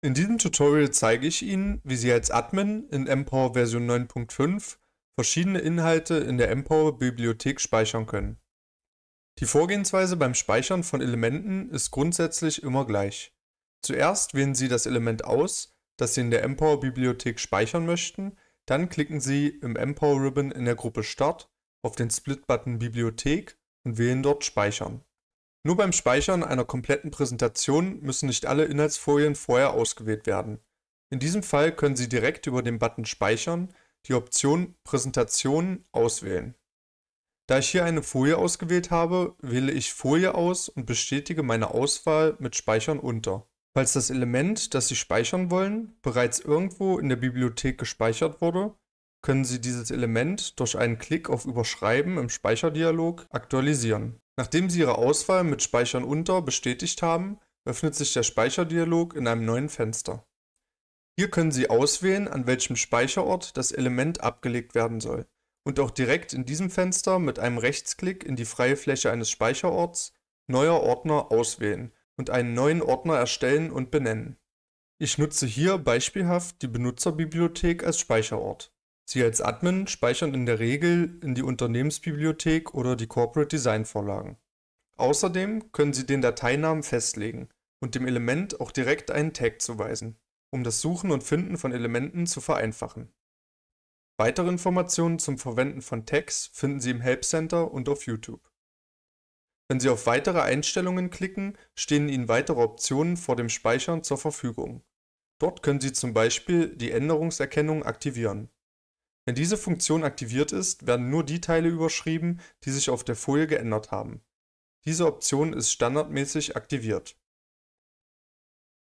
In diesem Tutorial zeige ich Ihnen, wie Sie als Admin in Empower Version 9.5 verschiedene Inhalte in der Empower Bibliothek speichern können. Die Vorgehensweise beim Speichern von Elementen ist grundsätzlich immer gleich. Zuerst wählen Sie das Element aus, das Sie in der Empower Bibliothek speichern möchten, dann klicken Sie im Empower Ribbon in der Gruppe Start auf den Split-Button Bibliothek und wählen dort Speichern. Nur beim Speichern einer kompletten Präsentation müssen nicht alle Inhaltsfolien vorher ausgewählt werden. In diesem Fall können Sie direkt über den Button Speichern die Option Präsentation auswählen. Da ich hier eine Folie ausgewählt habe, wähle ich Folie aus und bestätige meine Auswahl mit Speichern unter. Falls das Element, das Sie speichern wollen, bereits irgendwo in der Bibliothek gespeichert wurde, können Sie dieses Element durch einen Klick auf Überschreiben im Speicherdialog aktualisieren. Nachdem Sie Ihre Auswahl mit Speichern unter bestätigt haben, öffnet sich der Speicherdialog in einem neuen Fenster. Hier können Sie auswählen, an welchem Speicherort das Element abgelegt werden soll und auch direkt in diesem Fenster mit einem Rechtsklick in die freie Fläche eines Speicherorts Neuer Ordner auswählen und einen neuen Ordner erstellen und benennen. Ich nutze hier beispielhaft die Benutzerbibliothek als Speicherort. Sie als Admin speichern in der Regel in die Unternehmensbibliothek oder die Corporate Design Vorlagen. Außerdem können Sie den Dateinamen festlegen und dem Element auch direkt einen Tag zuweisen, um das Suchen und Finden von Elementen zu vereinfachen. Weitere Informationen zum Verwenden von Tags finden Sie im Help Center und auf YouTube. Wenn Sie auf weitere Einstellungen klicken, stehen Ihnen weitere Optionen vor dem Speichern zur Verfügung. Dort können Sie zum Beispiel die Änderungserkennung aktivieren. Wenn diese Funktion aktiviert ist, werden nur die Teile überschrieben, die sich auf der Folie geändert haben. Diese Option ist standardmäßig aktiviert.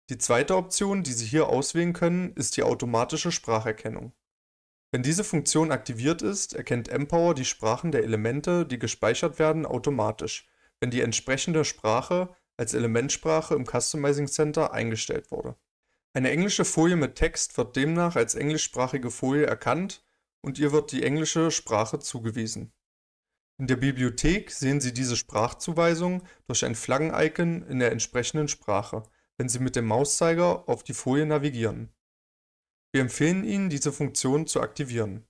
Die zweite Option, die Sie hier auswählen können, ist die automatische Spracherkennung. Wenn diese Funktion aktiviert ist, erkennt Empower die Sprachen der Elemente, die gespeichert werden, automatisch, wenn die entsprechende Sprache als Elementsprache im Customizing Center eingestellt wurde. Eine englische Folie mit Text wird demnach als englischsprachige Folie erkannt und ihr wird die englische Sprache zugewiesen. In der Bibliothek sehen Sie diese Sprachzuweisung durch ein Flaggen-Icon in der entsprechenden Sprache, wenn Sie mit dem Mauszeiger auf die Folie navigieren. Wir empfehlen Ihnen, diese Funktion zu aktivieren.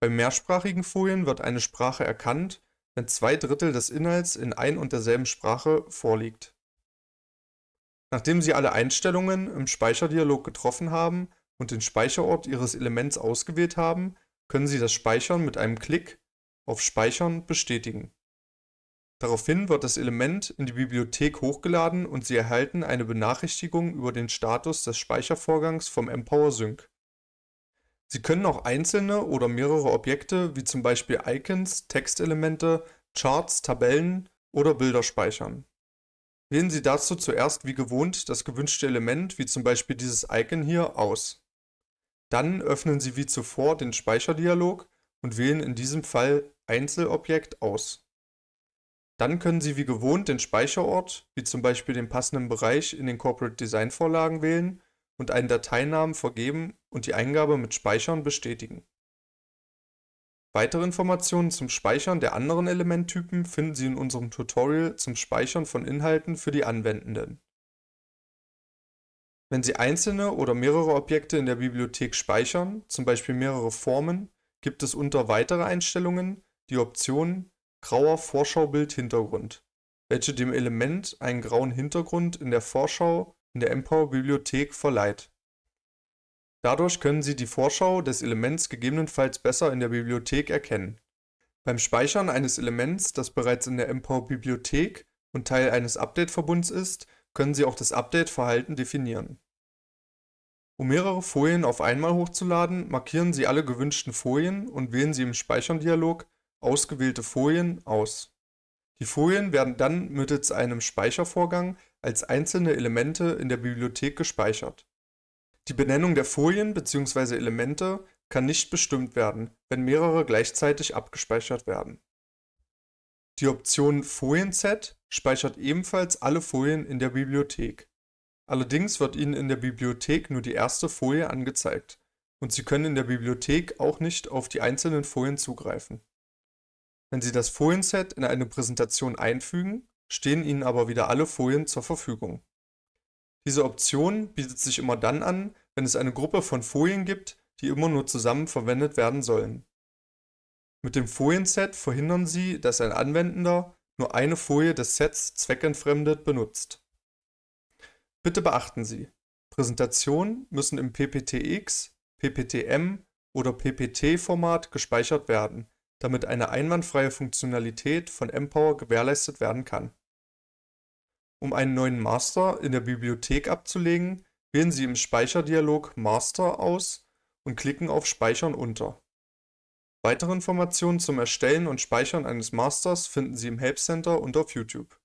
Bei mehrsprachigen Folien wird eine Sprache erkannt, wenn zwei Drittel des Inhalts in ein und derselben Sprache vorliegt. Nachdem Sie alle Einstellungen im Speicherdialog getroffen haben, und den Speicherort Ihres Elements ausgewählt haben, können Sie das Speichern mit einem Klick auf Speichern bestätigen. Daraufhin wird das Element in die Bibliothek hochgeladen und Sie erhalten eine Benachrichtigung über den Status des Speichervorgangs vom Empower Sync. Sie können auch einzelne oder mehrere Objekte wie zum Beispiel Icons, Textelemente, Charts, Tabellen oder Bilder speichern. Wählen Sie dazu zuerst wie gewohnt das gewünschte Element, wie zum Beispiel dieses Icon hier, aus. Dann öffnen Sie wie zuvor den Speicherdialog und wählen in diesem Fall Einzelobjekt aus. Dann können Sie wie gewohnt den Speicherort, wie zum Beispiel den passenden Bereich in den Corporate Design Vorlagen wählen und einen Dateinamen vergeben und die Eingabe mit Speichern bestätigen. Weitere Informationen zum Speichern der anderen Elementtypen finden Sie in unserem Tutorial zum Speichern von Inhalten für die Anwendenden. Wenn Sie einzelne oder mehrere Objekte in der Bibliothek speichern, zum Beispiel mehrere Formen, gibt es unter Weitere Einstellungen die Option Grauer Vorschaubild Hintergrund, welche dem Element einen grauen Hintergrund in der Vorschau in der MPower Bibliothek verleiht. Dadurch können Sie die Vorschau des Elements gegebenenfalls besser in der Bibliothek erkennen. Beim Speichern eines Elements, das bereits in der MPower Bibliothek und Teil eines Update-Verbunds ist, können Sie auch das Update-Verhalten definieren. Um mehrere Folien auf einmal hochzuladen, markieren Sie alle gewünschten Folien und wählen Sie im Speichern-Dialog Ausgewählte Folien aus. Die Folien werden dann mittels einem Speichervorgang als einzelne Elemente in der Bibliothek gespeichert. Die Benennung der Folien bzw. Elemente kann nicht bestimmt werden, wenn mehrere gleichzeitig abgespeichert werden die Option Folienset speichert ebenfalls alle Folien in der Bibliothek. Allerdings wird Ihnen in der Bibliothek nur die erste Folie angezeigt, und Sie können in der Bibliothek auch nicht auf die einzelnen Folien zugreifen. Wenn Sie das Folienset in eine Präsentation einfügen, stehen Ihnen aber wieder alle Folien zur Verfügung. Diese Option bietet sich immer dann an, wenn es eine Gruppe von Folien gibt, die immer nur zusammen verwendet werden sollen mit dem Folienset verhindern Sie, dass ein Anwendender nur eine Folie des Sets zweckentfremdet benutzt. Bitte beachten Sie, Präsentationen müssen im PPTX, PPTM oder PPT-Format gespeichert werden, damit eine einwandfreie Funktionalität von Empower gewährleistet werden kann. Um einen neuen Master in der Bibliothek abzulegen, wählen Sie im Speicherdialog Master aus und klicken auf Speichern unter. Weitere Informationen zum Erstellen und Speichern eines Masters finden Sie im Help Center und auf Youtube.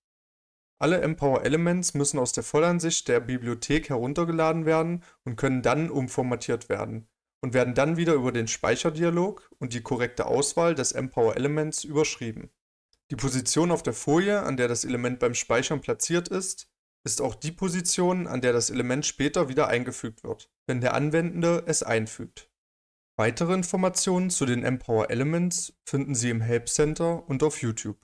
Alle Empower Elements müssen aus der Vollansicht der Bibliothek heruntergeladen werden und können dann umformatiert werden und werden dann wieder über den Speicherdialog und die korrekte Auswahl des Empower Elements überschrieben. Die Position auf der Folie, an der das Element beim Speichern platziert ist, ist auch die Position, an der das Element später wieder eingefügt wird, wenn der Anwendende es einfügt Weitere Informationen zu den Empower Elements finden Sie im Help Center und auf YouTube.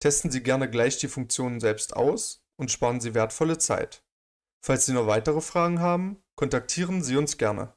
Testen Sie gerne gleich die Funktionen selbst aus und sparen Sie wertvolle Zeit. Falls Sie noch weitere Fragen haben, kontaktieren Sie uns gerne.